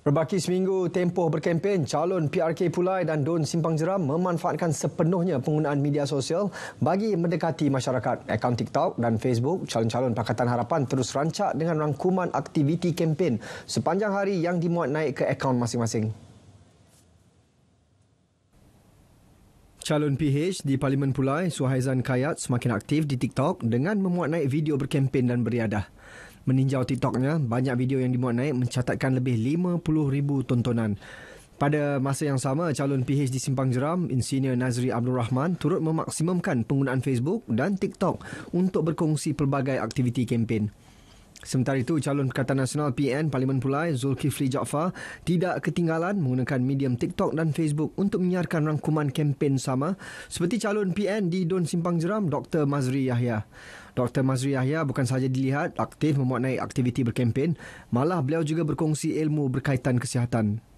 Berbaki seminggu tempoh berkempen, calon PRK Pulai dan Don Simpang Jeram memanfaatkan sepenuhnya penggunaan media sosial bagi mendekati masyarakat. Akaun TikTok dan Facebook, calon-calon Pakatan Harapan terus rancak dengan rangkuman aktiviti kempen sepanjang hari yang dimuat naik ke akaun masing-masing. Calon PH di Parlimen Pulai, Suhaizan Kayat semakin aktif di TikTok dengan memuat naik video berkempen dan beriadah meninjau TikToknya, banyak video yang dimuat naik mencatatkan lebih 50,000 tontonan. Pada masa yang sama, calon PH di Simpang Jeram, Insinyur Nazri Abdul Rahman turut memaksimumkan penggunaan Facebook dan TikTok untuk berkongsi pelbagai aktiviti kempen. Sementara itu, calon Perkataan Nasional PN Parlimen Pulai Zulkifli Jaafar tidak ketinggalan menggunakan medium TikTok dan Facebook untuk menyiarkan rangkuman kempen sama seperti calon PN di Don Simpang Jeram Dr. Mazri Yahya. Dr. Mazri Yahya bukan sahaja dilihat aktif memuat naik aktiviti berkempen, malah beliau juga berkongsi ilmu berkaitan kesihatan.